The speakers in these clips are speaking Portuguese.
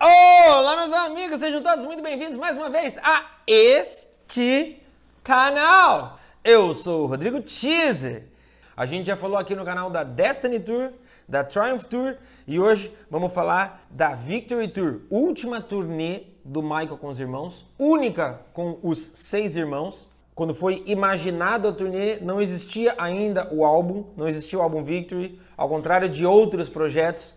Olá, meus amigos, sejam todos muito bem-vindos mais uma vez a este canal. Eu sou o Rodrigo Teaser. A gente já falou aqui no canal da Destiny Tour, da Triumph Tour e hoje vamos falar da Victory Tour, última turnê do Michael com os irmãos, única com os seis irmãos. Quando foi imaginado a turnê, não existia ainda o álbum, não existia o álbum Victory, ao contrário de outros projetos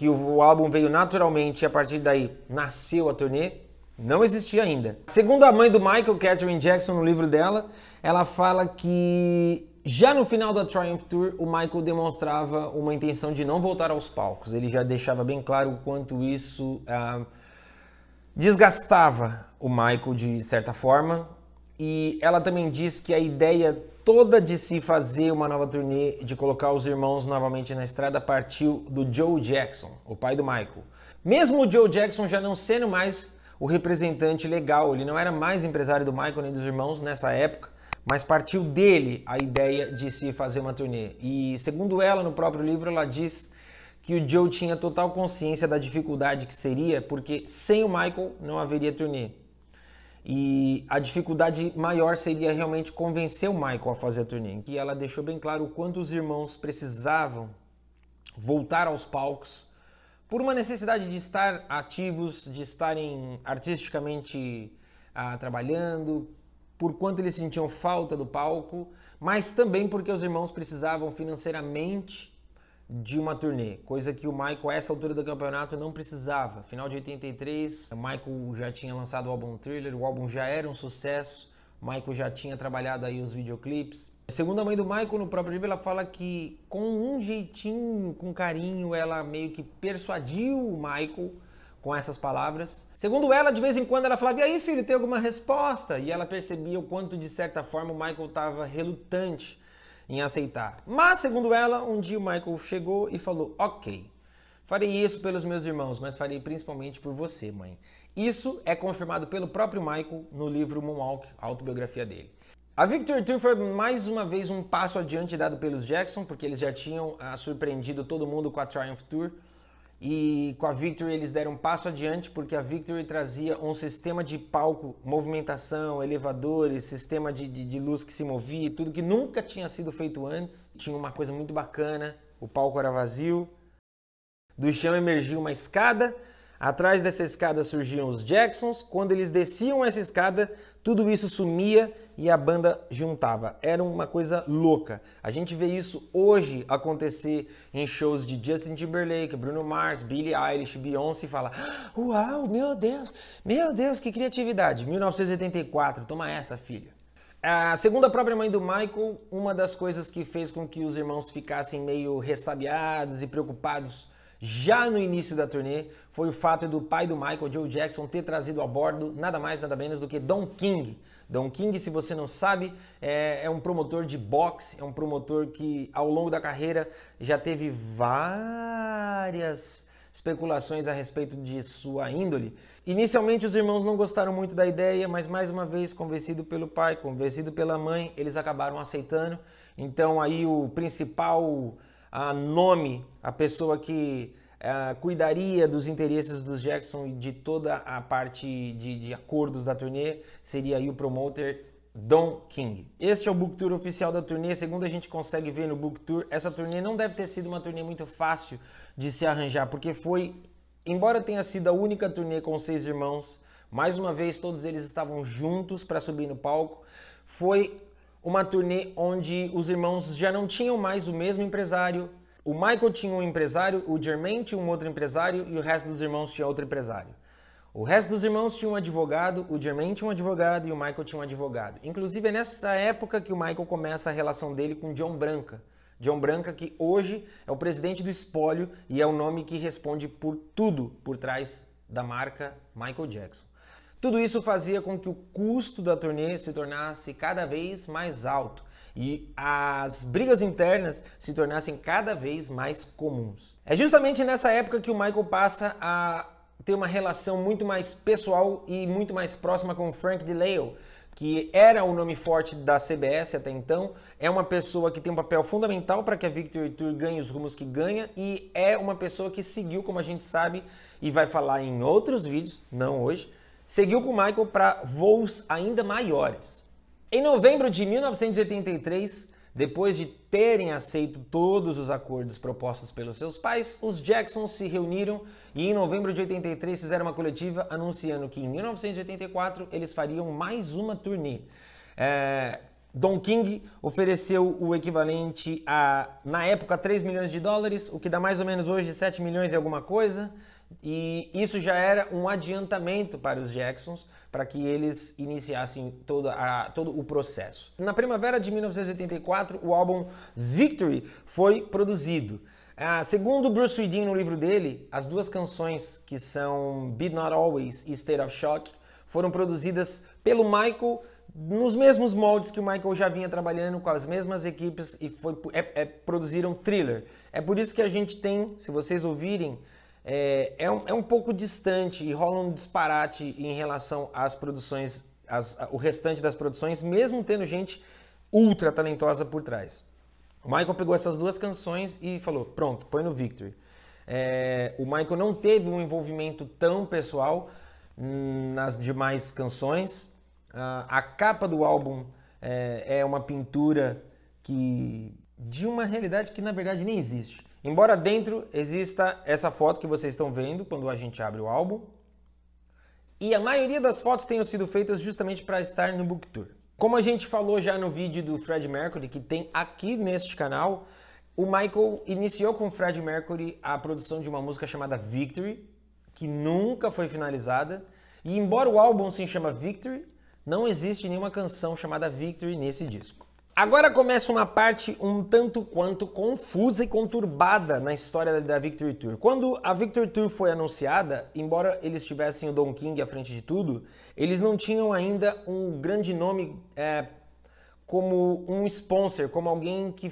que o álbum veio naturalmente e a partir daí nasceu a turnê, não existia ainda. Segundo a mãe do Michael, Catherine Jackson, no livro dela, ela fala que já no final da Triumph Tour, o Michael demonstrava uma intenção de não voltar aos palcos. Ele já deixava bem claro o quanto isso ah, desgastava o Michael de certa forma. E ela também diz que a ideia toda de se fazer uma nova turnê, de colocar os irmãos novamente na estrada, partiu do Joe Jackson, o pai do Michael. Mesmo o Joe Jackson já não sendo mais o representante legal, ele não era mais empresário do Michael nem dos irmãos nessa época, mas partiu dele a ideia de se fazer uma turnê. E segundo ela, no próprio livro, ela diz que o Joe tinha total consciência da dificuldade que seria, porque sem o Michael não haveria turnê. E a dificuldade maior seria realmente convencer o Michael a fazer a turnê, que ela deixou bem claro o quanto os irmãos precisavam voltar aos palcos por uma necessidade de estar ativos, de estarem artisticamente ah, trabalhando, por quanto eles sentiam falta do palco, mas também porque os irmãos precisavam financeiramente de uma turnê, coisa que o Michael a essa altura do campeonato não precisava. Final de 83, o Michael já tinha lançado o álbum Thriller, o álbum já era um sucesso, o Michael já tinha trabalhado aí os videoclipes. Segundo a mãe do Michael, no próprio livro, ela fala que com um jeitinho, com carinho, ela meio que persuadiu o Michael com essas palavras. Segundo ela, de vez em quando ela falava: "E aí, filho, tem alguma resposta?" E ela percebia o quanto de certa forma o Michael estava relutante em aceitar. Mas, segundo ela, um dia o Michael chegou e falou: Ok, farei isso pelos meus irmãos, mas farei principalmente por você, mãe. Isso é confirmado pelo próprio Michael no livro Moonwalk, a autobiografia dele. A Victor Tour foi mais uma vez um passo adiante dado pelos Jackson, porque eles já tinham ah, surpreendido todo mundo com a Triumph Tour. E com a Victory eles deram um passo adiante, porque a Victory trazia um sistema de palco, movimentação, elevadores, sistema de, de, de luz que se movia, tudo que nunca tinha sido feito antes. Tinha uma coisa muito bacana, o palco era vazio. Do chão emergia uma escada, atrás dessa escada surgiam os Jacksons. Quando eles desciam essa escada, tudo isso sumia e a banda juntava. Era uma coisa louca. A gente vê isso hoje acontecer em shows de Justin Timberlake, Bruno Mars, Billie Eilish, Beyoncé e fala: ah, "Uau, meu Deus! Meu Deus, que criatividade! 1984, toma essa, filha." a segundo a própria mãe do Michael, uma das coisas que fez com que os irmãos ficassem meio ressabiados e preocupados já no início da turnê foi o fato do pai do Michael, Joe Jackson, ter trazido a bordo nada mais nada menos do que Don King, Don King, se você não sabe, é, é, um promotor de boxe, é um promotor que ao longo da carreira já teve várias especulações a respeito de sua índole. Inicialmente os irmãos não gostaram muito da ideia, mas mais uma vez, convencido pelo pai, convencido pela mãe, eles acabaram aceitando. Então aí o principal a nome, a pessoa que Uh, cuidaria dos interesses dos Jackson e de toda a parte de, de, acordos da turnê, seria aí o promoter Don King. Este é o book tour oficial da turnê, segundo a gente consegue ver no book tour, essa turnê não deve ter sido uma turnê muito fácil de se arranjar, porque foi, embora tenha sido a única turnê com seis irmãos, mais uma vez todos eles estavam juntos para subir no palco, foi uma turnê onde os irmãos já não tinham mais o mesmo empresário, o Michael tinha um empresário, o Jermaine tinha um outro empresário e o resto dos irmãos tinha outro empresário. O resto dos irmãos tinha um advogado, o Jermaine tinha um advogado e o Michael tinha um advogado. Inclusive é nessa época que o Michael começa a relação dele com John Branca. John Branca, que hoje é o presidente do espólio e é o nome que responde por tudo por trás da marca Michael Jackson. Tudo isso fazia com que o custo da turnê se tornasse cada vez mais alto e as brigas internas se tornassem cada vez mais comuns. É justamente nessa época que o Michael passa a ter uma relação muito mais pessoal e muito mais próxima com Frank DeLeo, que era o nome forte da CBS até então, é uma pessoa que tem um papel fundamental para que a Victory Tour ganhe os rumos que ganha e é uma pessoa que seguiu, como a gente sabe e vai falar em outros vídeos, não hoje, seguiu com o Michael para voos ainda maiores. Em novembro de 1983, depois de terem aceito todos os acordos propostos pelos seus pais, os Jacksons se reuniram e em novembro de 83 fizeram uma coletiva anunciando que em 1984 eles fariam mais uma turnê. É, Don King ofereceu o equivalente a, na época, 3 milhões de dólares, o que dá mais ou menos hoje 7 milhões e alguma coisa. E isso já era um adiantamento para os Jacksons para que eles iniciassem toda a, todo o processo. Na primavera de 1984, o álbum Victory foi produzido. Ah, segundo Bruce Weedin no livro dele, as duas canções que são Be Not Always e State of Shock foram produzidas pelo Michael nos mesmos moldes que o Michael já vinha trabalhando com as mesmas equipes e foi, é, é, produziram Thriller. É por isso que a gente tem, se vocês ouvirem é, é, um, é um pouco distante e rola um disparate em relação às produções, às, o restante das produções, mesmo tendo gente ultra talentosa por trás. O Michael pegou essas duas canções e falou: pronto, põe no Victory. É, o Michael não teve um envolvimento tão pessoal hum, nas demais canções. Ah, a capa do álbum é, é uma pintura que de uma realidade que na verdade nem existe. Embora dentro exista essa foto que vocês estão vendo quando a gente abre o álbum, e a maioria das fotos tenham sido feitas justamente para estar no Book Tour. Como a gente falou já no vídeo do Fred Mercury, que tem aqui neste canal, o Michael iniciou com o Fred Mercury a produção de uma música chamada Victory, que nunca foi finalizada, e embora o álbum se chama Victory, não existe nenhuma canção chamada Victory nesse disco. Agora começa uma parte um tanto quanto confusa e conturbada na história da Victory Tour. Quando a Victory Tour foi anunciada, embora eles tivessem o Don King à frente de tudo, eles não tinham ainda um grande nome é, como um sponsor, como alguém que,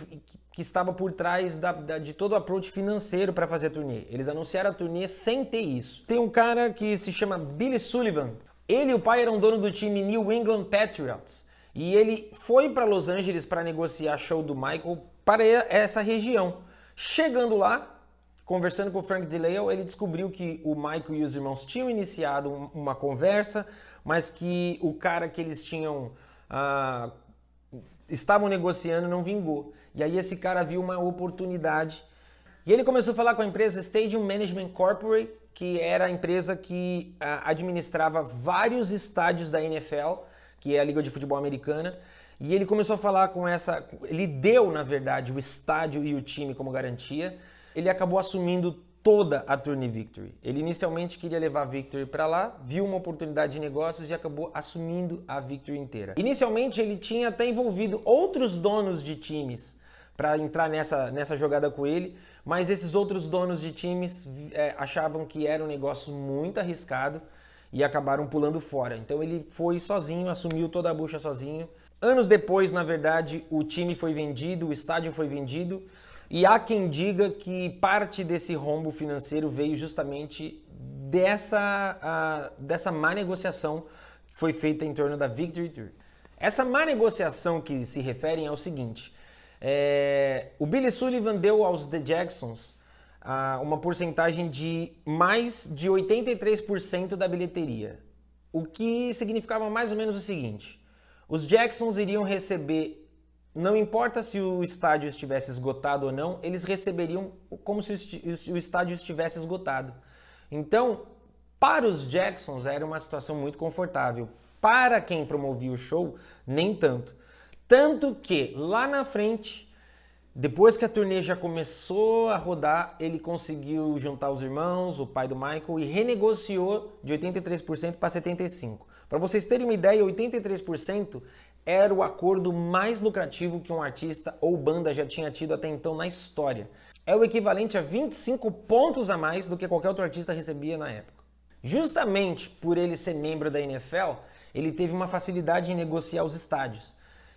que estava por trás da, da, de todo o approach financeiro para fazer a turnê. Eles anunciaram a turnê sem ter isso. Tem um cara que se chama Billy Sullivan. Ele e o pai eram dono do time New England Patriots e ele foi para Los Angeles para negociar show do Michael para essa região. Chegando lá, conversando com o Frank DeLeo, ele descobriu que o Michael e os irmãos tinham iniciado uma conversa, mas que o cara que eles tinham ah, estavam negociando não vingou. E aí esse cara viu uma oportunidade e ele começou a falar com a empresa Stadium Management Corporate, que era a empresa que ah, administrava vários estádios da NFL que é a Liga de Futebol Americana. E ele começou a falar com essa. Ele deu, na verdade, o estádio e o time como garantia. Ele acabou assumindo toda a Tourney Victory. Ele inicialmente queria levar a Victory para lá, viu uma oportunidade de negócios e acabou assumindo a Victory inteira. Inicialmente ele tinha até envolvido outros donos de times para entrar nessa, nessa jogada com ele, mas esses outros donos de times é, achavam que era um negócio muito arriscado e acabaram pulando fora. Então ele foi sozinho, assumiu toda a bucha sozinho. Anos depois, na verdade, o time foi vendido, o estádio foi vendido, e há quem diga que parte desse rombo financeiro veio justamente dessa, dessa má negociação que foi feita em torno da Victory Tour. Essa má negociação que se referem é o seguinte: é, o Billy Sullivan deu aos The Jacksons ah, uma porcentagem de mais de 83% da bilheteria. O que significava mais ou menos o seguinte: os Jacksons iriam receber, não importa se o estádio estivesse esgotado ou não, eles receberiam como se o estádio estivesse esgotado. Então, para os Jacksons era uma situação muito confortável. Para quem promovia o show, nem tanto. Tanto que lá na frente depois que a turnê já começou a rodar, ele conseguiu juntar os irmãos, o pai do Michael, e renegociou de 83% para 75%. Para vocês terem uma ideia, 83% era o acordo mais lucrativo que um artista ou banda já tinha tido até então na história. É o equivalente a 25 pontos a mais do que qualquer outro artista recebia na época. Justamente por ele ser membro da NFL, ele teve uma facilidade em negociar os estádios.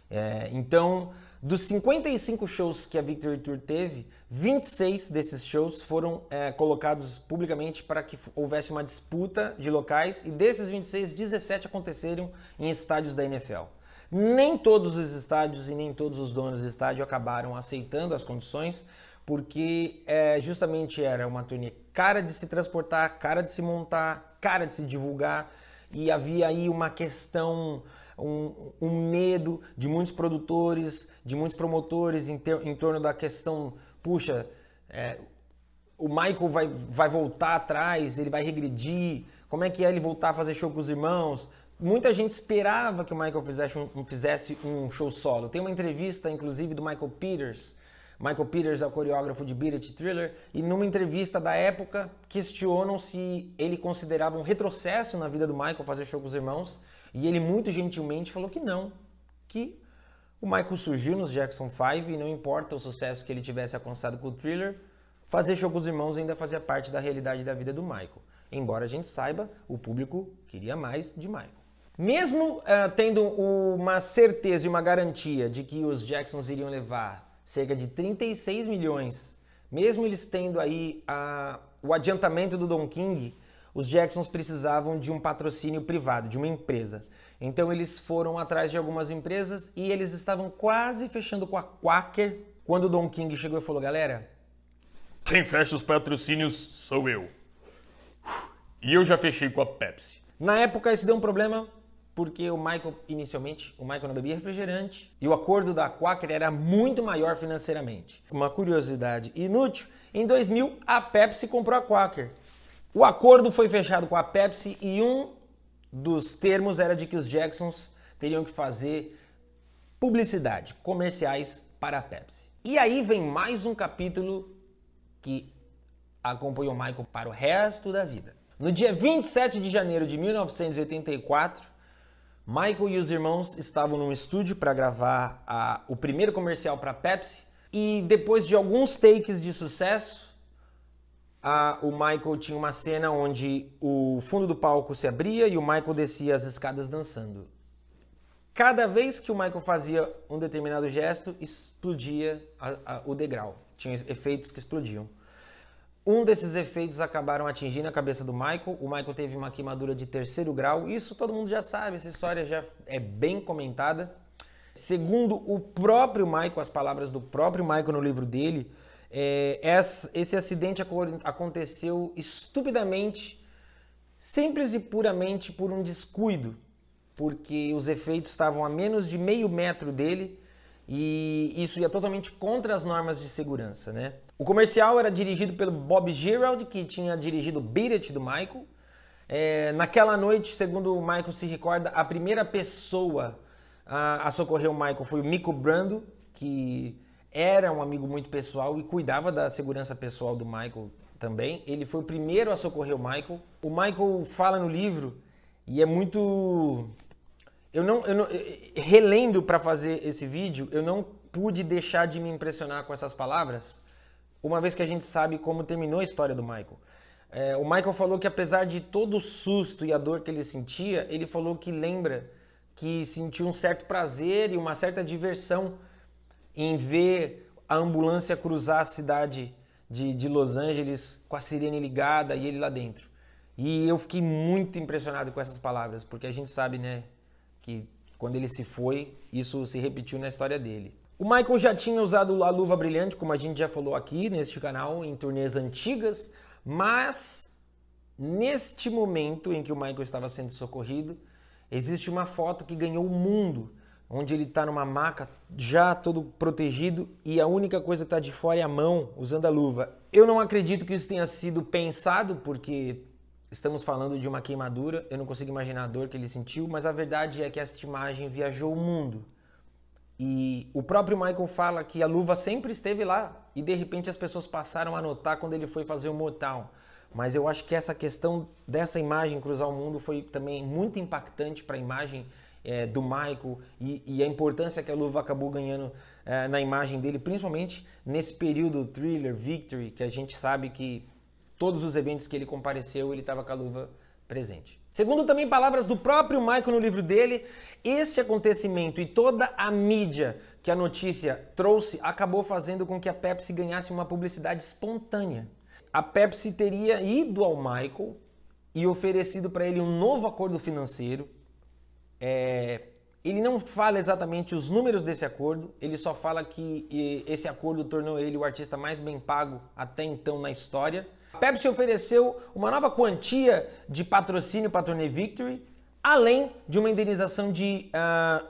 É, então dos 55 shows que a Victory Tour teve, 26 desses shows foram é, colocados publicamente para que houvesse uma disputa de locais, e desses 26, 17 aconteceram em estádios da NFL. Nem todos os estádios e nem todos os donos de estádio acabaram aceitando as condições, porque é, justamente era uma turnê cara de se transportar, cara de se montar, cara de se divulgar, e havia aí uma questão um, um medo de muitos produtores, de muitos promotores em, ter, em torno da questão, puxa, é, o Michael vai, vai voltar atrás, ele vai regredir, como é que é ele voltar a fazer show com os irmãos? Muita gente esperava que o Michael fizesse um, fizesse um show solo. Tem uma entrevista, inclusive, do Michael Peters. Michael Peters é o coreógrafo de Beat It Thriller, e numa entrevista da época questionam se ele considerava um retrocesso na vida do Michael fazer show com os irmãos. E ele muito gentilmente falou que não, que o Michael surgiu nos Jackson 5 e não importa o sucesso que ele tivesse alcançado com o Thriller, fazer show com os irmãos ainda fazia parte da realidade da vida do Michael. Embora a gente saiba, o público queria mais de Michael. Mesmo uh, tendo uma certeza e uma garantia de que os Jacksons iriam levar cerca de 36 milhões, mesmo eles tendo aí o adiantamento do Don King, os Jacksons precisavam de um patrocínio privado, de uma empresa. Então eles foram atrás de algumas empresas e eles estavam quase fechando com a Quaker quando o Don King chegou e falou: galera, quem fecha os patrocínios sou eu. E eu já fechei com a Pepsi. Na época isso deu um problema porque o Michael inicialmente, o Michael não bebia refrigerante e o acordo da Quaker era muito maior financeiramente. Uma curiosidade inútil, em 2000 a Pepsi comprou a Quaker o acordo foi fechado com a Pepsi e um dos termos era de que os Jacksons teriam que fazer publicidade, comerciais para a Pepsi. E aí vem mais um capítulo que acompanhou Michael para o resto da vida. No dia 27 de janeiro de 1984, Michael e os irmãos estavam num estúdio para gravar a, o primeiro comercial para a Pepsi e depois de alguns takes de sucesso, o Michael tinha uma cena onde o fundo do palco se abria e o Michael descia as escadas dançando. Cada vez que o Michael fazia um determinado gesto, explodia a, a, o degrau. Tinha efeitos que explodiam. Um desses efeitos acabaram atingindo a cabeça do Michael. O Michael teve uma queimadura de terceiro grau. Isso todo mundo já sabe, essa história já é bem comentada. Segundo o próprio Michael, as palavras do próprio Michael no livro dele, é, esse acidente aconteceu estupidamente, simples e puramente por um descuido, porque os efeitos estavam a menos de meio metro dele e isso ia totalmente contra as normas de segurança, né? O comercial era dirigido pelo Bob Gerald, que tinha dirigido Beat It, do Michael. É, naquela noite, segundo o Michael se recorda, a primeira pessoa a, a socorrer o Michael foi o Mico Brando, que era um amigo muito pessoal e cuidava da segurança pessoal do Michael também. Ele foi o primeiro a socorrer o Michael. O Michael fala no livro e é muito. Eu não, eu não... Eh, eh, relendo para fazer esse vídeo, eu não pude deixar de me impressionar com essas palavras, uma vez que a gente sabe como terminou a história do Michael. É, o Michael falou que apesar de todo o susto e a dor que ele sentia, ele falou que lembra que sentiu um certo prazer e uma certa diversão em ver a ambulância cruzar a cidade de, de Los Angeles com a sirene ligada e ele lá dentro. E eu fiquei muito impressionado com essas palavras, porque a gente sabe, né, que quando ele se foi, isso se repetiu na história dele. O Michael já tinha usado a luva brilhante, como a gente já falou aqui neste canal, em turnês antigas, mas neste momento em que o Michael estava sendo socorrido, existe uma foto que ganhou o mundo onde ele está numa maca já todo protegido e a única coisa que está de fora é a mão usando a luva. Eu não acredito que isso tenha sido pensado, porque estamos falando de uma queimadura, eu não consigo imaginar a dor que ele sentiu, mas a verdade é que essa imagem viajou o mundo. E o próprio Michael fala que a luva sempre esteve lá e de repente as pessoas passaram a notar quando ele foi fazer o Motown. Mas eu acho que essa questão dessa imagem cruzar o mundo foi também muito impactante para a imagem é, do Michael e, e, a importância que a luva acabou ganhando é, na imagem dele, principalmente nesse período thriller, victory, que a gente sabe que todos os eventos que ele compareceu, ele estava com a luva presente. Segundo também palavras do próprio Michael no livro dele, esse acontecimento e toda a mídia que a notícia trouxe acabou fazendo com que a Pepsi ganhasse uma publicidade espontânea. A Pepsi teria ido ao Michael e oferecido para ele um novo acordo financeiro é, ele não fala exatamente os números desse acordo, ele só fala que esse acordo tornou ele o artista mais bem pago até então na história. A Pepsi ofereceu uma nova quantia de patrocínio para a turnê Victory, além de uma indenização de uh, ah,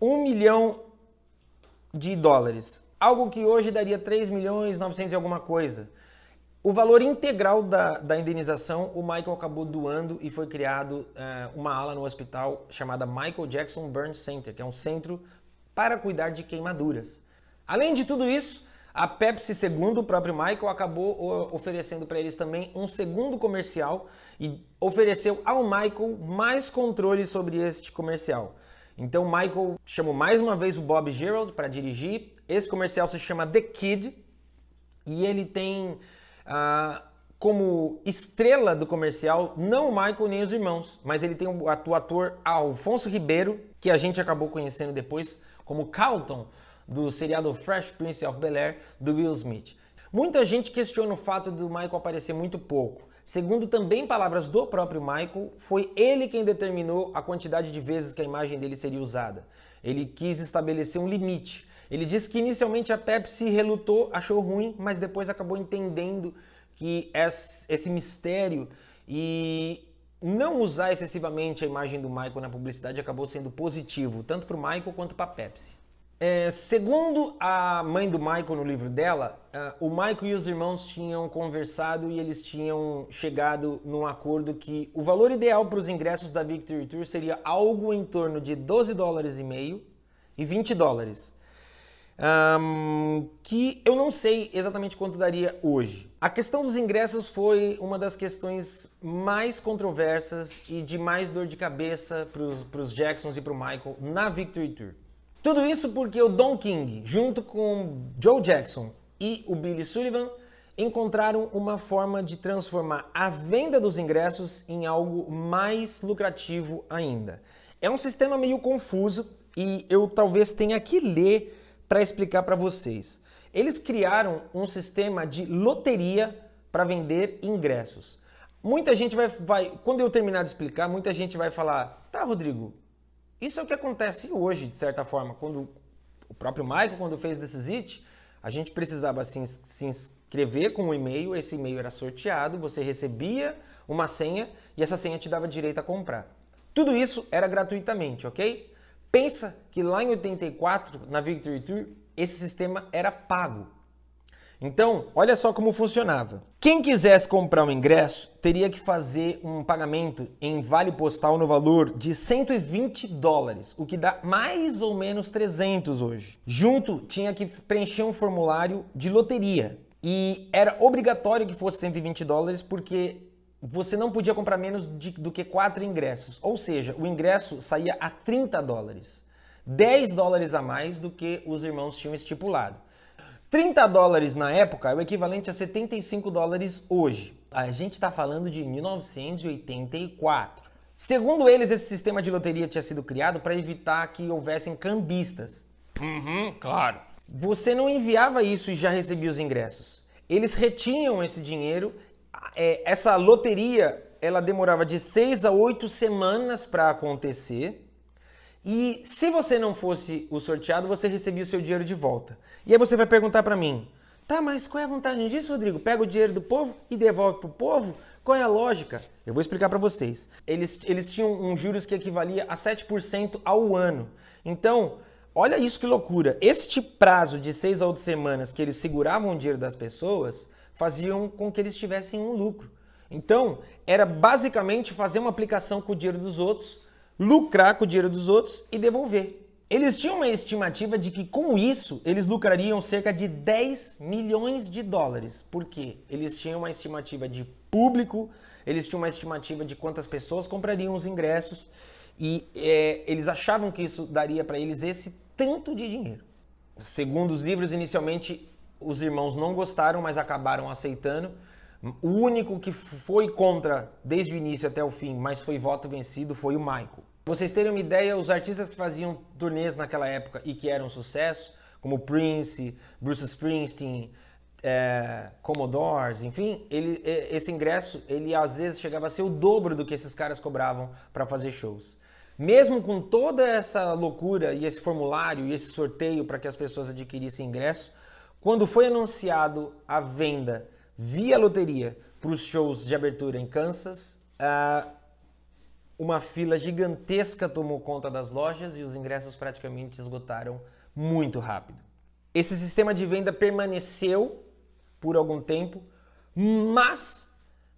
1 milhão de dólares. Algo que hoje daria 3 milhões e 900 e alguma coisa. O valor integral da, da indenização, o Michael acabou doando e foi criado eh, uma ala no hospital chamada Michael Jackson Burn Center, que é um centro para cuidar de queimaduras. Além de tudo isso, a Pepsi, segundo o próprio Michael, acabou oferecendo para eles também um segundo comercial e ofereceu ao Michael mais controle sobre este comercial. Então, Michael chamou mais uma vez o Bob Gerald para dirigir. Esse comercial se chama The Kid e ele tem ah, como estrela do comercial, não o Michael nem os irmãos, mas ele tem o ator Alfonso Ribeiro, que a gente acabou conhecendo depois como Carlton, do seriado Fresh Prince of Bel-Air, do Will Smith. Muita gente questiona o fato do Michael aparecer muito pouco. Segundo também palavras do próprio Michael, foi ele quem determinou a quantidade de vezes que a imagem dele seria usada. Ele quis estabelecer um limite. Ele diz que inicialmente a Pepsi relutou, achou ruim, mas depois acabou entendendo que esse mistério e não usar excessivamente a imagem do Michael na publicidade acabou sendo positivo, tanto para o Michael quanto para a Pepsi. É, segundo a mãe do Michael no livro dela, uh, o Michael e os irmãos tinham conversado e eles tinham chegado num acordo que o valor ideal para os ingressos da Victory Tour seria algo em torno de 12 dólares e meio e 20 dólares um, que eu não sei exatamente quanto daria hoje. A questão dos ingressos foi uma das questões mais controversas e de mais dor de cabeça para os Jacksons e para o Michael na Victory Tour. Tudo isso porque o Don King, junto com Joe Jackson e o Billy Sullivan, encontraram uma forma de transformar a venda dos ingressos em algo mais lucrativo ainda. É um sistema meio confuso e eu talvez tenha que ler para explicar para vocês. Eles criaram um sistema de loteria para vender ingressos. Muita gente vai, vai, quando eu terminar de explicar, muita gente vai falar: tá, Rodrigo, isso é o que acontece hoje, de certa forma. Quando o próprio Michael, quando fez Decisite, a gente precisava se, se inscrever com um e-mail, esse e-mail era sorteado, você recebia uma senha e essa senha te dava direito a comprar. Tudo isso era gratuitamente, ok? Pensa que lá em 84, na Victory Tour, esse sistema era pago. Então, olha só como funcionava. Quem quisesse comprar um ingresso teria que fazer um pagamento em vale postal no valor de 120 dólares, o que dá mais ou menos 300 hoje. Junto, tinha que preencher um formulário de loteria. E era obrigatório que fosse 120 dólares, porque você não podia comprar menos de, do que quatro ingressos. Ou seja, o ingresso saía a 30 dólares. 10 dólares a mais do que os irmãos tinham estipulado. 30 dólares na época é o equivalente a 75 dólares hoje. A gente está falando de 1984. Segundo eles, esse sistema de loteria tinha sido criado para evitar que houvessem cambistas. Uhum, claro. Você não enviava isso e já recebia os ingressos. Eles retinham esse dinheiro é, essa loteria ela demorava de seis a oito semanas para acontecer. E se você não fosse o sorteado, você recebia o seu dinheiro de volta. E aí você vai perguntar para mim: tá, mas qual é a vantagem disso, Rodrigo? Pega o dinheiro do povo e devolve para o povo? Qual é a lógica? Eu vou explicar para vocês. Eles, eles tinham um juros que equivalia a 7% ao ano. Então, olha isso que loucura. Este prazo de seis a oito semanas que eles seguravam o dinheiro das pessoas faziam com que eles tivessem um lucro. Então, era basicamente fazer uma aplicação com o dinheiro dos outros, lucrar com o dinheiro dos outros e devolver. Eles tinham uma estimativa de que com isso eles lucrariam cerca de 10 milhões de dólares, Por quê? eles tinham uma estimativa de público, eles tinham uma estimativa de quantas pessoas comprariam os ingressos e é, eles achavam que isso daria para eles esse tanto de dinheiro. Segundo os livros, inicialmente os irmãos não gostaram, mas acabaram aceitando. O único que foi contra desde o início até o fim, mas foi voto vencido, foi o Michael. Pra vocês terem uma ideia, os artistas que faziam turnês naquela época e que eram sucesso, como Prince, Bruce Springsteen, é, Commodores, enfim, ele, esse ingresso ele às vezes chegava a ser o dobro do que esses caras cobravam para fazer shows. Mesmo com toda essa loucura e esse formulário e esse sorteio para que as pessoas adquirissem ingresso, quando foi anunciado a venda via loteria para os shows de abertura em Kansas, uh, uma fila gigantesca tomou conta das lojas e os ingressos praticamente esgotaram muito rápido. Esse sistema de venda permaneceu por algum tempo, mas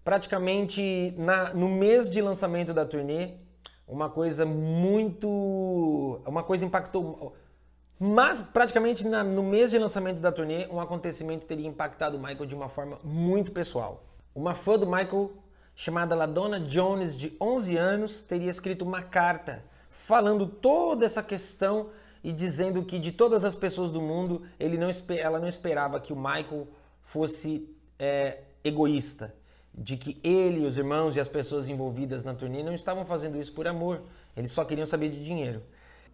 praticamente na, no mês de lançamento da turnê, uma coisa muito. Uma coisa impactou. Mas praticamente na, no mês de lançamento da turnê, um acontecimento teria impactado o Michael de uma forma muito pessoal. Uma fã do Michael, chamada Ladonna Jones, de 11 anos, teria escrito uma carta falando toda essa questão e dizendo que de todas as pessoas do mundo, não, ela não esperava que o Michael fosse é, egoísta, de que ele, os irmãos e as pessoas envolvidas na turnê não estavam fazendo isso por amor, eles só queriam saber de dinheiro.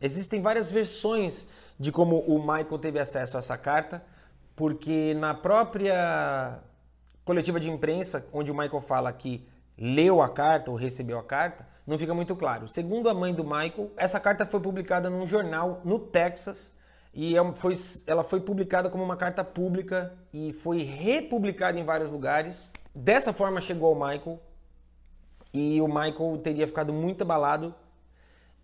Existem várias versões de como o Michael teve acesso a essa carta, porque na própria coletiva de imprensa, onde o Michael fala que leu a carta ou recebeu a carta, não fica muito claro. Segundo a mãe do Michael, essa carta foi publicada num jornal no Texas e é foi, ela foi publicada como uma carta pública e foi republicada em vários lugares. Dessa forma chegou ao Michael e o Michael teria ficado muito abalado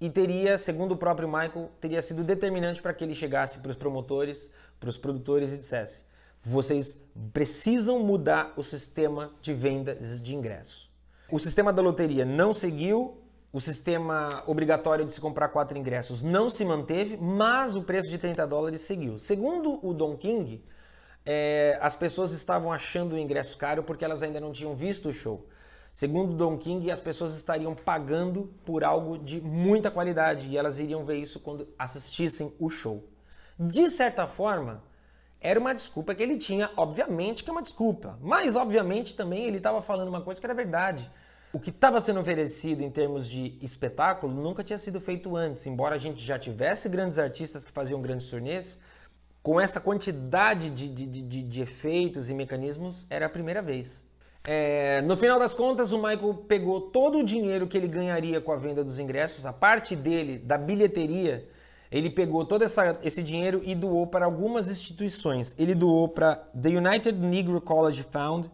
e teria, segundo o próprio Michael, teria sido determinante para que ele chegasse para os promotores, para os produtores e dissesse: vocês precisam mudar o sistema de vendas de ingressos. O sistema da loteria não seguiu, o sistema obrigatório de se comprar quatro ingressos não se manteve, mas o preço de 30 dólares seguiu. Segundo o Don King, é, as pessoas estavam achando o ingresso caro porque elas ainda não tinham visto o show. Segundo Don King, as pessoas estariam pagando por algo de muita qualidade e elas iriam ver isso quando assistissem o show. De certa forma, era uma desculpa que ele tinha, obviamente que é uma desculpa, mas obviamente também ele estava falando uma coisa que era verdade. O que estava sendo oferecido em termos de espetáculo nunca tinha sido feito antes, embora a gente já tivesse grandes artistas que faziam grandes turnês, com essa quantidade de, de, de, de efeitos e mecanismos, era a primeira vez. É, no final das contas, o Michael pegou todo o dinheiro que ele ganharia com a venda dos ingressos, a parte dele, da bilheteria, ele pegou todo essa, esse dinheiro e doou para algumas instituições. Ele doou para The United Negro College Fund,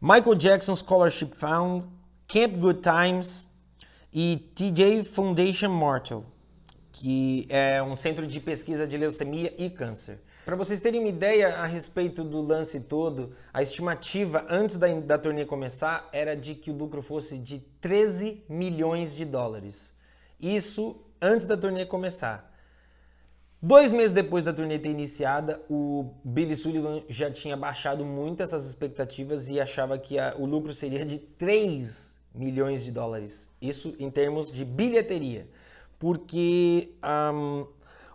Michael Jackson Scholarship Fund, Camp Good Times e TJ Foundation Mortal que é um centro de pesquisa de leucemia e câncer. Para vocês terem uma ideia a respeito do lance todo, a estimativa antes da, da turnê começar era de que o lucro fosse de 13 milhões de dólares. Isso antes da turnê começar. Dois meses depois da turnê ter iniciada, o Billy Sullivan já tinha baixado muito essas expectativas e achava que a, o lucro seria de 3 milhões de dólares. Isso em termos de bilheteria porque um,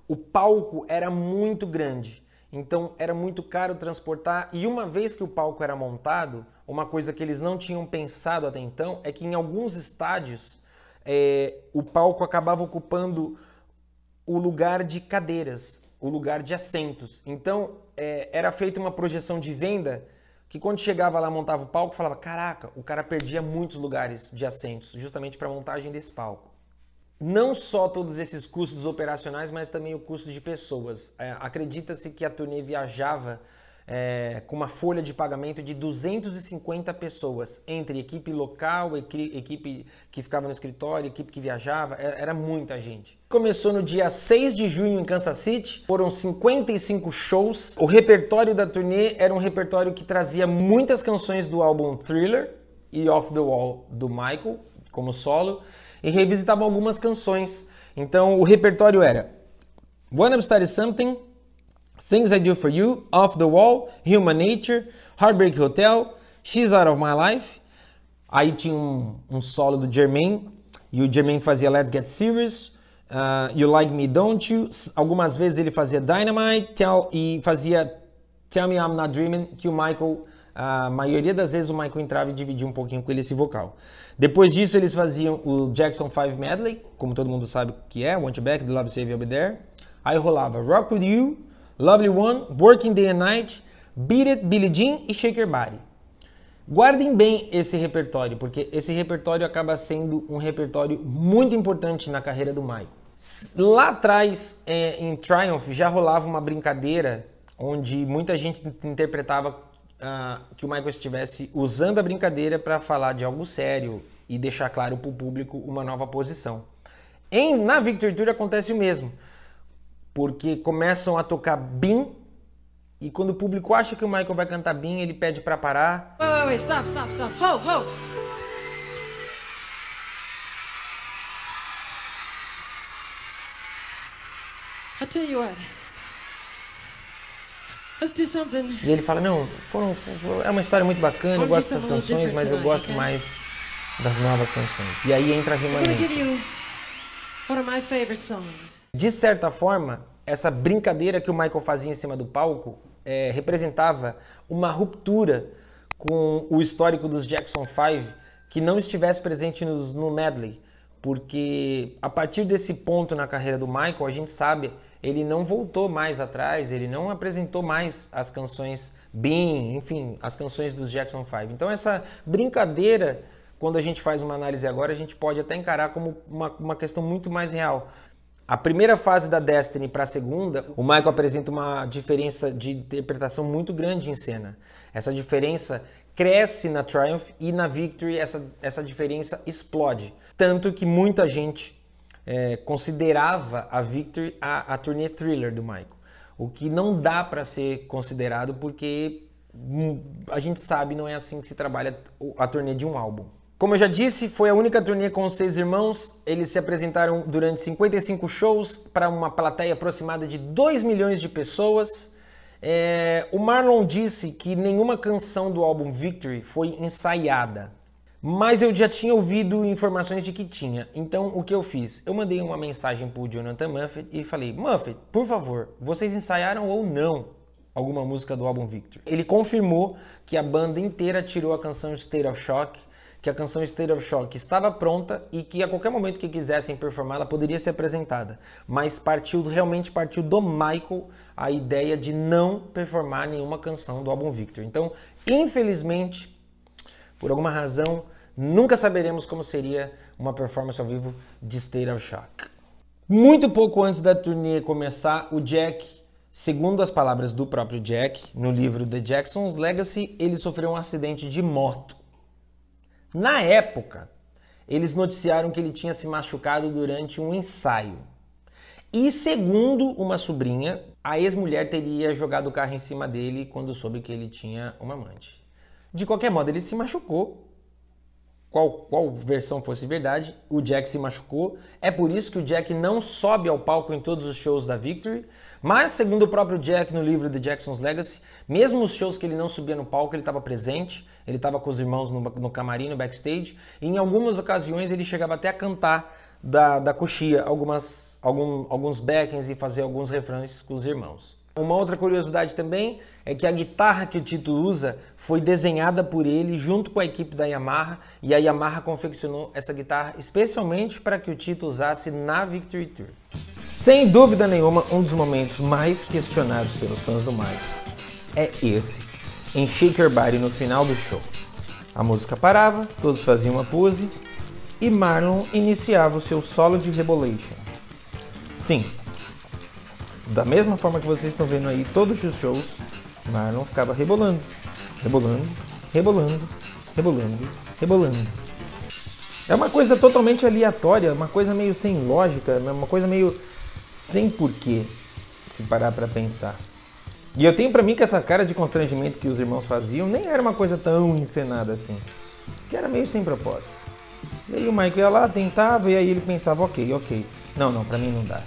o palco era muito grande. Então era muito caro transportar. E uma vez que o palco era montado, uma coisa que eles não tinham pensado até então é que em alguns estádios é, o palco acabava ocupando o lugar de cadeiras, o lugar de assentos. Então é, era feita uma projeção de venda que quando chegava lá montava o palco falava caraca o cara perdia muitos lugares de assentos justamente para a montagem desse palco não só todos esses custos operacionais, mas também o custo de pessoas. É, Acredita-se que a turnê viajava é, com uma folha de pagamento de 250 pessoas, entre equipe local, equipe que ficava no escritório, equipe que viajava, é, era muita gente. Começou no dia 6 de junho em Kansas City, foram 55 shows. O repertório da turnê era um repertório que trazia muitas canções do álbum Thriller, e Off the Wall do Michael, como solo e revisitava algumas canções. Então o repertório era Wanna Study Something, Things I Do For You, Off the Wall, Human Nature, Heartbreak Hotel, She's Out of My Life. Aí tinha um, um solo do Jermaine e o Jermaine fazia Let's Get Serious. Uh, you Like Me Don't You. Algumas vezes ele fazia Dynamite tell, e fazia Tell Me I'm Not Dreaming, que o Michael a maioria das vezes o Michael entrava e dividia um pouquinho com ele esse vocal. Depois disso, eles faziam o Jackson 5 Medley, como todo mundo sabe que é, Want You Back, do Love Save Be There. Aí rolava Rock With You, Lovely One, Working Day and Night, Beat It, Billie Jean e Shake Your Body. Guardem bem esse repertório, porque esse repertório acaba sendo um repertório muito importante na carreira do Michael. Lá atrás, eh, em Triumph, já rolava uma brincadeira onde muita gente interpretava ah, que o Michael estivesse usando a brincadeira para falar de algo sério e deixar claro para o público uma nova posição. Em, na Victor Tour acontece o mesmo, porque começam a tocar Bin e quando o público acha que o Michael vai cantar Bin, ele pede para parar. Wait, wait, wait, stop, stop, stop. Ho, ho. I tell you what. E ele fala, não, foram, foram, é uma história muito bacana, eu gosto dessas canções, mas eu gosto mais das novas canções. E aí entra a Rima De certa forma, essa brincadeira que o Michael fazia em cima do palco é, representava uma ruptura com o histórico dos Jackson 5 que não estivesse presente no medley, porque a partir desse ponto na carreira do Michael, a gente sabe ele não voltou mais atrás, ele não apresentou mais as canções Bean, enfim, as canções dos Jackson 5. Então essa brincadeira, quando a gente faz uma análise agora, a gente pode até encarar como uma, uma questão muito mais real. A primeira fase da Destiny para a segunda, o Michael apresenta uma diferença de interpretação muito grande em cena. Essa diferença cresce na Triumph e na Victory essa, essa diferença explode. Tanto que muita gente é, considerava a Victory a, a turnê thriller do Michael. O que não dá para ser considerado porque hum, a gente sabe não é assim que se trabalha a turnê de um álbum. Como eu já disse, foi a única turnê com os seis irmãos. Eles se apresentaram durante 55 shows para uma plateia aproximada de 2 milhões de pessoas. É, o Marlon disse que nenhuma canção do álbum Victory foi ensaiada. Mas eu já tinha ouvido informações de que tinha. Então o que eu fiz? Eu mandei uma mensagem pro Jonathan Muffet e falei: Muffet, por favor, vocês ensaiaram ou não alguma música do álbum Victor. Ele confirmou que a banda inteira tirou a canção State of Shock, que a canção State of Shock estava pronta e que a qualquer momento que quisessem performar ela poderia ser apresentada. Mas partiu realmente partiu do Michael a ideia de não performar nenhuma canção do álbum Victor. Então, infelizmente, por alguma razão, nunca saberemos como seria uma performance ao vivo de State of Shock. Muito pouco antes da turnê começar, o Jack Segundo as palavras do próprio Jack, no livro The Jackson's Legacy, ele sofreu um acidente de moto. Na época, eles noticiaram que ele tinha se machucado durante um ensaio. E segundo uma sobrinha, a ex-mulher teria jogado o carro em cima dele quando soube que ele tinha uma amante. De qualquer modo, ele se machucou. Qual, qual versão fosse verdade, o Jack se machucou. É por isso que o Jack não sobe ao palco em todos os shows da Victory. Mas, segundo o próprio Jack no livro The Jackson's Legacy, mesmo os shows que ele não subia no palco, ele estava presente, ele estava com os irmãos no, no camarim, no backstage. E em algumas ocasiões ele chegava até a cantar da, da coxia algumas, algum, alguns backings e fazer alguns refrões com os irmãos. Uma outra curiosidade também é que a guitarra que o Tito usa foi desenhada por ele junto com a equipe da Yamaha e a Yamaha confeccionou essa guitarra especialmente para que o Tito usasse na Victory Tour. Sem dúvida nenhuma, um dos momentos mais questionados pelos fãs do Miles é esse, em Shake Your Body no final do show. A música parava, todos faziam uma pose e Marlon iniciava o seu solo de Rebolation. Sim, da mesma forma que vocês estão vendo aí todos os shows, Marlon ficava rebolando, rebolando, rebolando, rebolando, rebolando. É uma coisa totalmente aleatória, uma coisa meio sem lógica, né, uma coisa meio sem porquê, se parar para pensar. E eu tenho para mim que essa cara de constrangimento que os irmãos faziam nem era uma coisa tão encenada assim, que era meio sem propósito. E aí o Michael ia lá, tentava, e aí ele pensava, ok, ok, não, não, para mim não dá.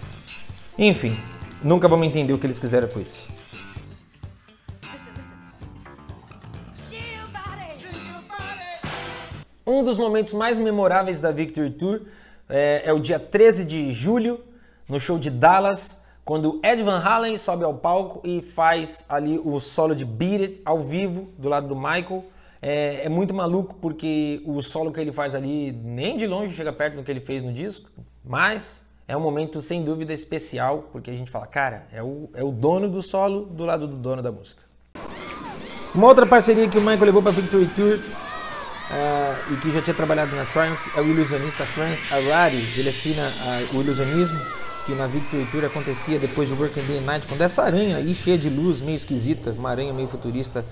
Enfim, Nunca vamos entender o que eles quiseram com isso. Um dos momentos mais memoráveis da Victory Tour é, é o dia 13 de julho, no show de Dallas, quando Ed Van Halen sobe ao palco e faz ali o solo de Beat It ao vivo do lado do Michael. É, é, muito maluco porque o solo que ele faz ali nem de longe chega perto do que ele fez no disco, mas é um momento sem dúvida especial, porque a gente fala, cara, é o, é o dono do solo do lado do dono da música. Uma outra parceria que o Michael levou para a Victory Tour uh, e que já tinha trabalhado na Triumph é o ilusionista Franz Arari. Ele assina uh, o ilusionismo que na Victory Tour acontecia depois do Working Day Night, quando essa aranha aí cheia de luz, meio esquisita, uma aranha meio futurista,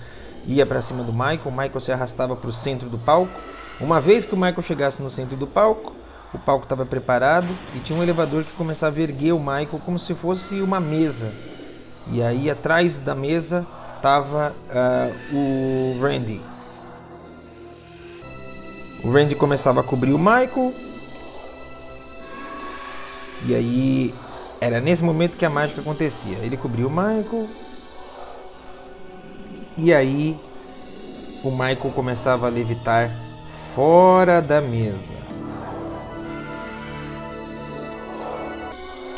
ia para cima do Michael. O Michael se arrastava para o centro do palco. Uma vez que o Michael chegasse no centro do palco, o palco estava preparado e tinha um elevador que começava a erguer o Michael como se fosse uma mesa. E aí atrás da mesa estava uh, ah, o Randy. O Randy começava a cobrir o Michael. E aí era nesse momento que a mágica acontecia. Ele cobriu o Michael. E aí o Michael começava a levitar fora da mesa.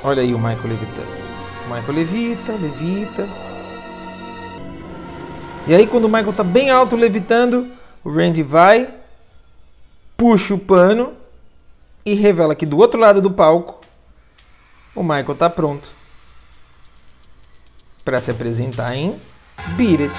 Olha aí o Michael levitando. O Michael levita, levita. E aí quando o Michael tá bem alto levitando, o Randy vai, puxa o pano e revela que do outro lado do palco o Michael tá pronto para se apresentar em Beat It.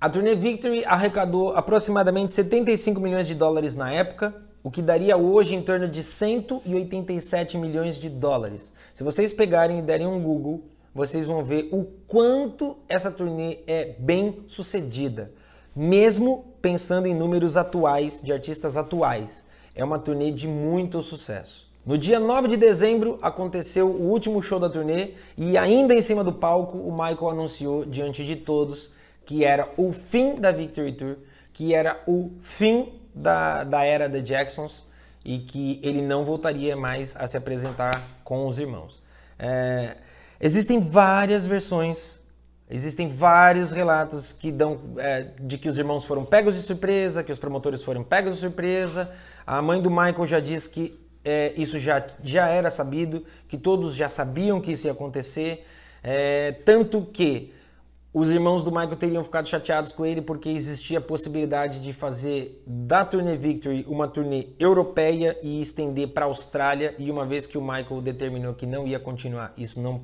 A turnê Victory arrecadou aproximadamente 75 milhões de dólares na época o que daria hoje em torno de 187 milhões de dólares. Se vocês pegarem e derem um Google, vocês vão ver o quanto essa turnê é bem sucedida, mesmo pensando em números atuais de artistas atuais. É uma turnê de muito sucesso. No dia 9 de dezembro aconteceu o último show da turnê e ainda em cima do palco o Michael anunciou diante de todos que era o fim da Victory Tour, que era o fim da, da era The Jacksons e que ele não voltaria mais a se apresentar com os irmãos. É, existem várias versões, existem vários relatos que dão é, de que os irmãos foram pegos de surpresa, que os promotores foram pegos de surpresa. A mãe do Michael já diz que é, isso já, já era sabido, que todos já sabiam que isso ia acontecer, é, tanto que os irmãos do Michael teriam ficado chateados com ele porque existia a possibilidade de fazer da turnê Victory uma turnê europeia e estender para a Austrália. E uma vez que o Michael determinou que não ia continuar, isso não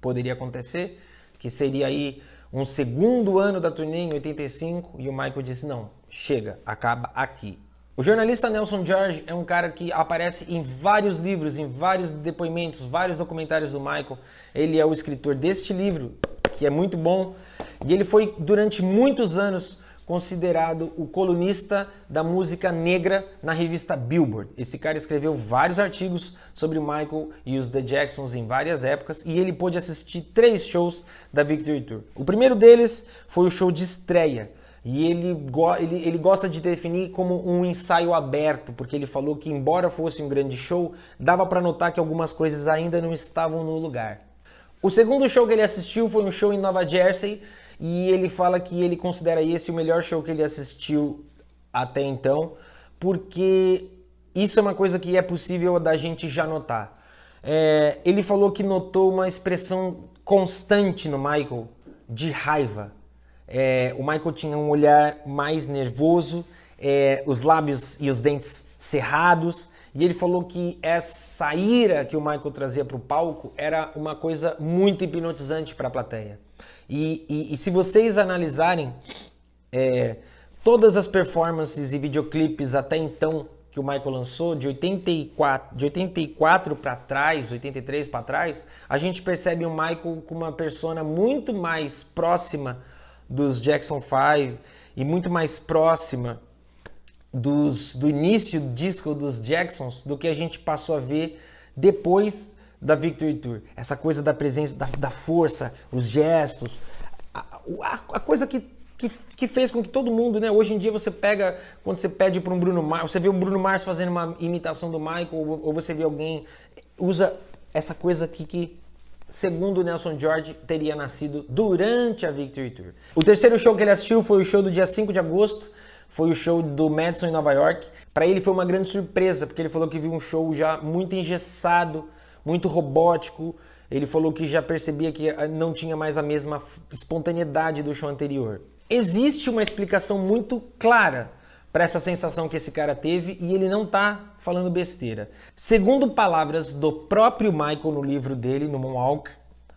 poderia acontecer, que seria aí um segundo ano da turnê em 85. E o Michael disse: não, chega, acaba aqui. O jornalista Nelson George é um cara que aparece em vários livros, em vários depoimentos, vários documentários do Michael. Ele é o escritor deste livro, que é muito bom. E ele foi durante muitos anos considerado o colunista da música negra na revista Billboard. Esse cara escreveu vários artigos sobre o Michael e os The Jacksons em várias épocas e ele pôde assistir três shows da Victory Tour. O primeiro deles foi o show de estreia. E ele, ele, ele gosta de definir como um ensaio aberto, porque ele falou que, embora fosse um grande show, dava para notar que algumas coisas ainda não estavam no lugar. O segundo show que ele assistiu foi um show em Nova Jersey e ele fala que ele considera esse o melhor show que ele assistiu até então, porque isso é uma coisa que é possível da gente já notar. É, ele falou que notou uma expressão constante no Michael de raiva. É, o Michael tinha um olhar mais nervoso, é, os lábios e os dentes cerrados, e ele falou que essa ira que o Michael trazia para o palco era uma coisa muito hipnotizante para a plateia. E, e, e, se vocês analisarem é, todas as performances e videoclipes até então que o Michael lançou, de 84, de 84 para trás, 83 para trás, a gente percebe o Michael com uma persona muito mais próxima dos Jackson 5 e muito mais próxima dos, do início do disco dos Jacksons do que a gente passou a ver depois da Victory Tour. Essa coisa da presença, da, da força, os gestos, a, a, a coisa que, que, que, fez com que todo mundo, né? Hoje em dia você pega, quando você pede para um Bruno Mars, você vê o Bruno Mars fazendo uma imitação do Michael, ou, ou você vê alguém, usa essa coisa que, que segundo Nelson George, teria nascido durante a Victory Tour. O terceiro show que ele assistiu foi o show do dia 5 de agosto, foi o show do Madison em Nova York. Para ele foi uma grande surpresa, porque ele falou que viu um show já muito engessado, muito robótico. Ele falou que já percebia que ah, não tinha mais a mesma espontaneidade do show anterior. Existe uma explicação muito clara para essa sensação que esse cara teve e ele não tá falando besteira. Segundo palavras do próprio Michael no livro dele, no Moonwalk,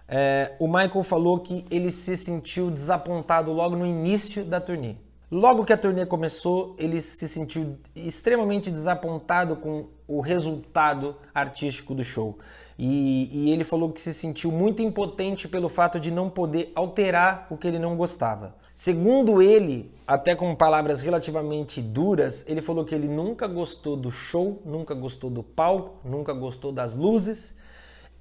é, o Michael falou que ele se sentiu desapontado logo no início da turnê. Logo que a turnê começou, ele se sentiu extremamente desapontado com o resultado artístico do show. E, e, ele falou que se sentiu muito impotente pelo fato de não poder alterar o que ele não gostava. Segundo ele, até com palavras relativamente duras, ele falou que ele nunca gostou do show, nunca gostou do palco, nunca gostou das luzes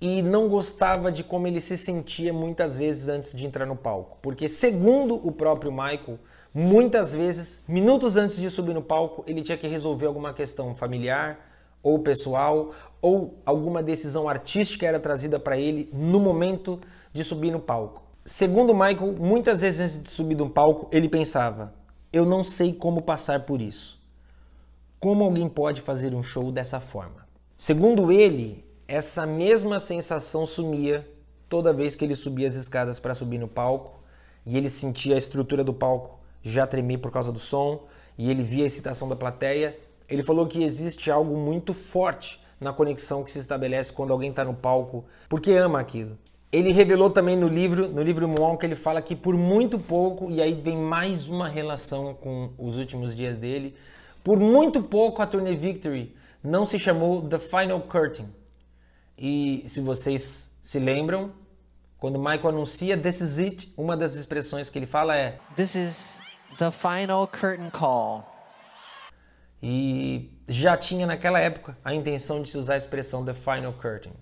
e não gostava de como ele se sentia muitas vezes antes de entrar no palco. Porque, segundo o próprio Michael, Muitas vezes, minutos antes de subir no palco, ele tinha que resolver alguma questão familiar ou pessoal, ou alguma decisão artística era trazida para ele no momento de subir no palco. Segundo Michael, muitas vezes antes de subir no palco, ele pensava: eu não sei como passar por isso. Como alguém pode fazer um show dessa forma? Segundo ele, essa mesma sensação sumia toda vez que ele subia as escadas para subir no palco e ele sentia a estrutura do palco já tremi por causa do som e ele via a excitação da plateia. Ele falou que existe algo muito forte na conexão que se estabelece quando alguém está no palco, porque ama aquilo. Ele revelou também no livro, no livro Moon, que ele fala que por muito pouco, e aí vem mais uma relação com os últimos dias dele, por muito pouco a turnê Victory não se chamou The Final Curtain. E se vocês se lembram, quando Michael anuncia This Is It, uma das expressões que ele fala é This is The final curtain call. E já tinha naquela época a intenção de se usar a expressão The final curtain,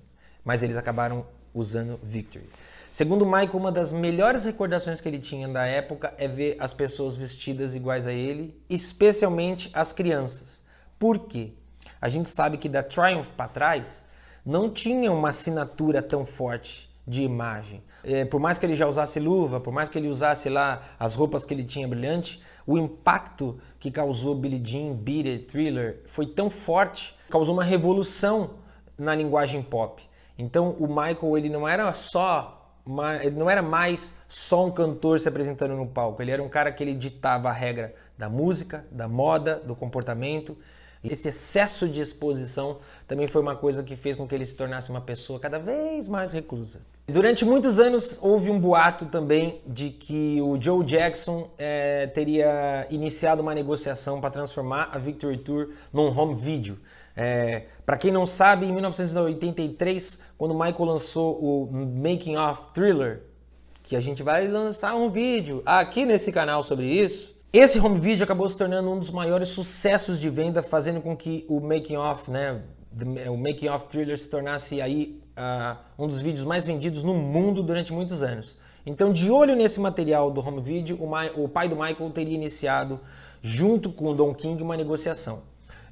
mas eles acabaram usando Victory. Segundo Michael, uma das melhores recordações que ele tinha da época é ver as pessoas vestidas iguais a ele, especialmente as crianças. Por quê? A gente sabe que da Triumph para trás não tinha uma assinatura tão forte de imagem é, por mais que ele já usasse luva, por mais que ele usasse lá as roupas que ele tinha brilhante, o impacto que causou Billie Jean, Beat It, Thriller foi tão forte, causou uma revolução na linguagem pop. Então o Michael ele não era só ele não era mais só um cantor se apresentando no palco, ele era um cara que ele ditava a regra da música, da moda, do comportamento esse excesso de exposição também foi uma coisa que fez com que ele se tornasse uma pessoa cada vez mais reclusa. Durante muitos anos houve um boato também de que o Joe Jackson é, teria iniciado uma negociação para transformar a Victory Tour num home video. É, para quem não sabe, em 1983, quando Michael lançou o Making of Thriller, que a gente vai lançar um vídeo aqui nesse canal sobre isso, esse home video acabou se tornando um dos maiores sucessos de venda, fazendo com que o making off, né, o making off thriller se tornasse aí uh, um dos vídeos mais vendidos no mundo durante muitos anos. Então, de olho nesse material do home video, o, o pai do Michael teria iniciado junto com o Don King uma negociação.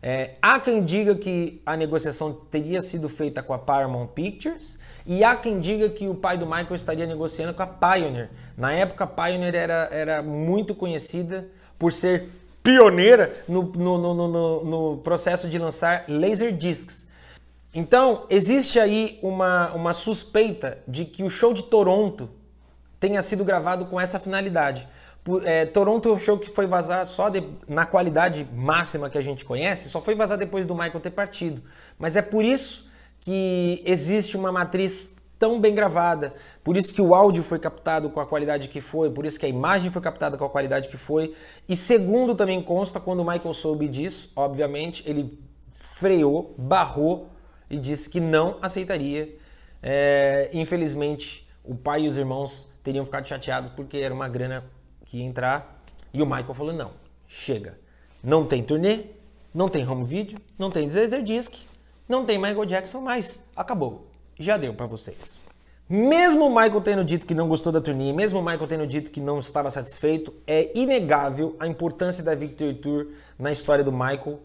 É, há quem diga que a negociação teria sido feita com a Paramount Pictures e há quem diga que o pai do Michael estaria negociando com a Pioneer. Na época, a Pioneer era, era muito conhecida por ser pioneira no, no, no, no processo de lançar laser discs. Então, existe aí uma, uma suspeita de que o show de Toronto tenha sido gravado com essa finalidade. É, Toronto é um show que foi vazar só de, na qualidade máxima que a gente conhece, só foi vazar depois do Michael ter partido. Mas é por isso que existe uma matriz tão bem gravada, por isso que o áudio foi captado com a qualidade que foi, por isso que a imagem foi captada com a qualidade que foi. E segundo também consta, quando o Michael soube disso, obviamente, ele freou, barrou e disse que não aceitaria. É, infelizmente, o pai e os irmãos teriam ficado chateados porque era uma grana que entrar. E o Michael falou: não, chega. Não tem turnê, não tem home video, não tem Zezer Disc, não tem Michael Jackson mais. Acabou. Já deu para vocês. Mesmo o Michael tendo dito que não gostou da turnê, mesmo o Michael tendo dito que não estava satisfeito, é inegável a importância da Victory Tour na história do Michael.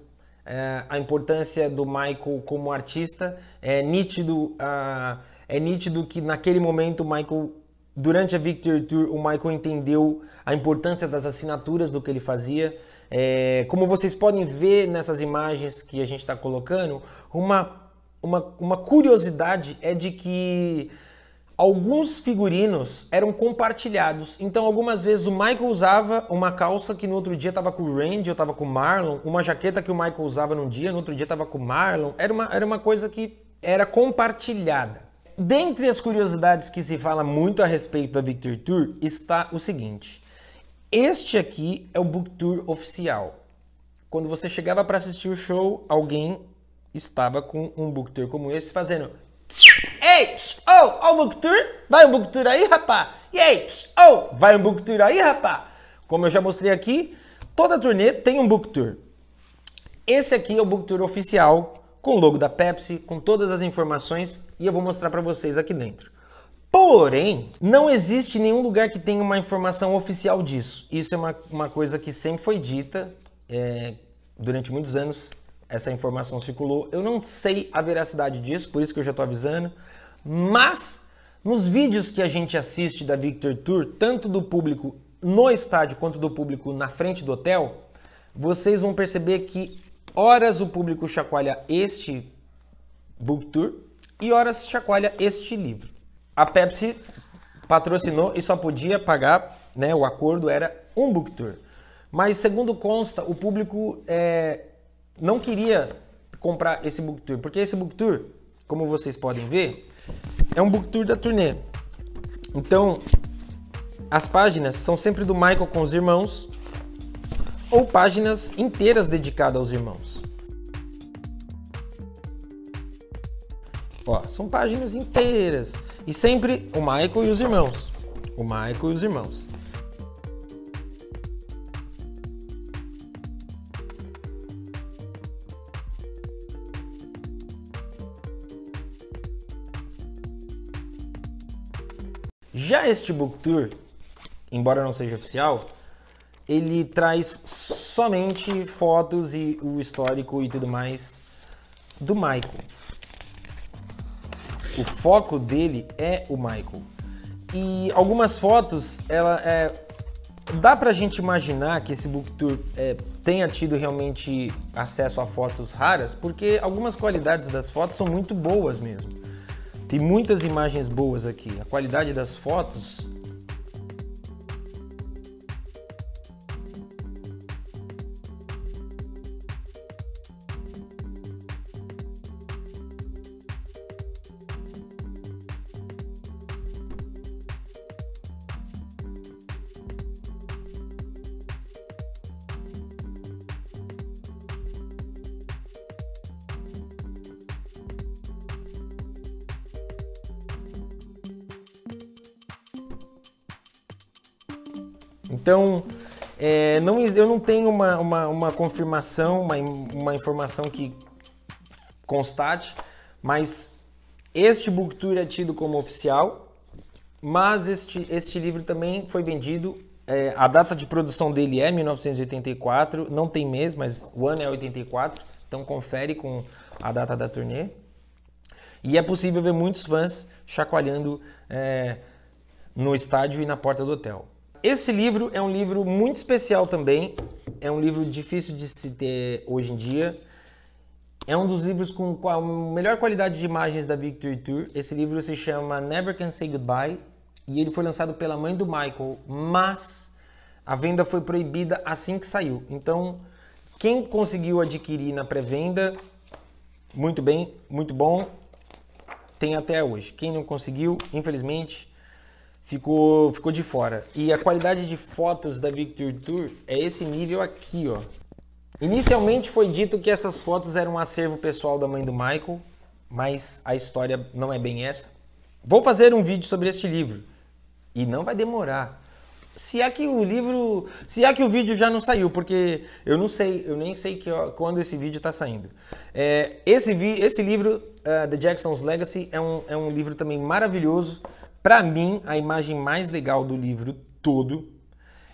É, a importância do Michael como artista é nítido, uh, é nítido que naquele momento o Michael, durante a Victory Tour, o Michael entendeu a importância das assinaturas do que ele fazia. É, como vocês podem ver nessas imagens que a gente está colocando, uma, uma, uma curiosidade é de que alguns figurinos eram compartilhados. Então, algumas vezes o Michael usava uma calça que no outro dia estava com o Randy, eu estava com o Marlon, uma jaqueta que o Michael usava num dia, no outro dia estava com o Marlon. Era uma, era uma coisa que era compartilhada. Dentre as curiosidades que se fala muito a respeito da Victor Tour está o seguinte: este aqui é o book tour oficial. Quando você chegava para assistir o show, alguém estava com um book tour como esse fazendo Ei, oh, oh, book tour, vai um book tour aí, rapá. E aí, oh, vai um book tour aí, rapá. Como eu já mostrei aqui, toda turnê tem um book tour. Esse aqui é o book tour oficial, com o logo da Pepsi, com todas as informações, e eu vou mostrar para vocês aqui dentro. Porém, não existe nenhum lugar que tenha uma informação oficial disso. Isso é uma, uma coisa que sempre foi dita é, durante muitos anos. Essa informação circulou. Eu não sei a veracidade disso, por isso que eu já estou avisando. Mas nos vídeos que a gente assiste da Victor Tour, tanto do público no estádio quanto do público na frente do hotel, vocês vão perceber que horas o público chacoalha este book tour e horas chacoalha este livro a Pepsi patrocinou e só podia pagar, né, o acordo era um book tour. Mas segundo consta, o público é, não queria comprar esse book tour, porque esse book tour, como vocês podem ver, é um book tour da turnê. Então, as páginas são sempre do Michael com os irmãos ou páginas inteiras dedicadas aos irmãos. Ó, são páginas inteiras. E sempre o Michael e os irmãos. O Michael e os irmãos. Já este book tour, embora não seja oficial, ele traz somente fotos e o histórico e tudo mais do Michael. O foco dele é o Michael. E algumas fotos, ela é, dá pra gente imaginar que esse book tour é, tenha tido realmente acesso a fotos raras, porque algumas qualidades das fotos são muito boas mesmo. Tem muitas imagens boas aqui. A qualidade das fotos eu não tenho uma, uma, uma confirmação, uma, uma informação que constate, mas este book tour é tido como oficial, mas este, este livro também foi vendido. É, a data de produção dele é 1984, não tem mês, mas o ano é 84, então confere com a data da turnê. E é possível ver muitos fãs chacoalhando é, no estádio e na porta do hotel. Esse livro é um livro muito especial também. É um livro difícil de se ter hoje em dia. É um dos livros com a melhor qualidade de imagens da Victory Tour. Esse livro se chama Never Can Say Goodbye e ele foi lançado pela mãe do Michael, mas a venda foi proibida assim que saiu. Então, quem conseguiu adquirir na pré-venda, muito bem, muito bom, tem até hoje. Quem não conseguiu, infelizmente, ficou, ficou de fora. E a qualidade de fotos da Victor Tour é esse nível aqui, ó. Inicialmente foi dito que essas fotos eram um acervo pessoal da mãe do Michael, mas a história não é bem essa. Vou fazer um vídeo sobre este livro e não vai demorar. Se é que o livro, se é que o vídeo já não saiu, porque eu não sei, eu nem sei que, ó, quando esse vídeo está saindo. É, esse, vi, esse livro, uh, The Jackson's Legacy, é um, é um livro também maravilhoso para mim, a imagem mais legal do livro todo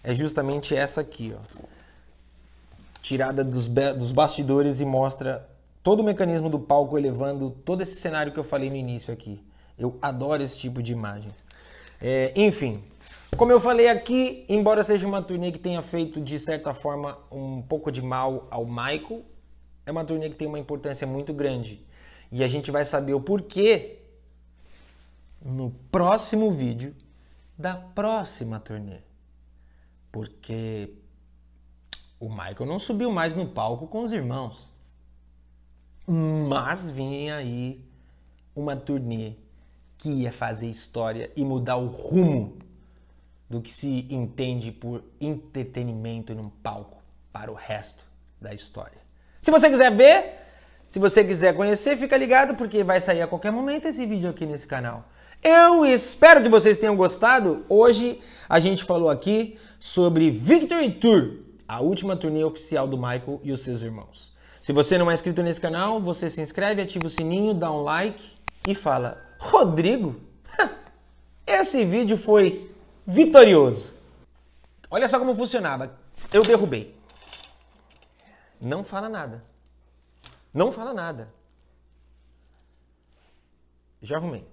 é justamente essa aqui, ó. Tirada dos, dos bastidores e mostra todo o mecanismo do palco elevando todo esse cenário que eu falei no início aqui. Eu adoro esse tipo de imagens. É, enfim, como eu falei aqui, embora seja uma turnê que tenha feito de certa forma um pouco de mal ao Michael, é uma turnê que tem uma importância muito grande. E a gente vai saber o porquê no próximo vídeo da próxima turnê. Porque o Michael não subiu mais no palco com os irmãos. Mas vinha aí uma turnê que ia fazer história e mudar o rumo do que se entende por entretenimento num palco para o resto da história. Se você quiser ver, se você quiser conhecer, fica ligado porque vai sair a qualquer momento esse vídeo aqui nesse canal. Eu espero que vocês tenham gostado. Hoje a gente falou aqui sobre Victory Tour, a última turnê oficial do Michael e os seus irmãos. Se você não é inscrito nesse canal, você se inscreve, ativa o sininho, dá um like e fala: Rodrigo, esse vídeo foi vitorioso. Olha só como funcionava. Eu derrubei. Não fala nada. Não fala nada. Já arrumei.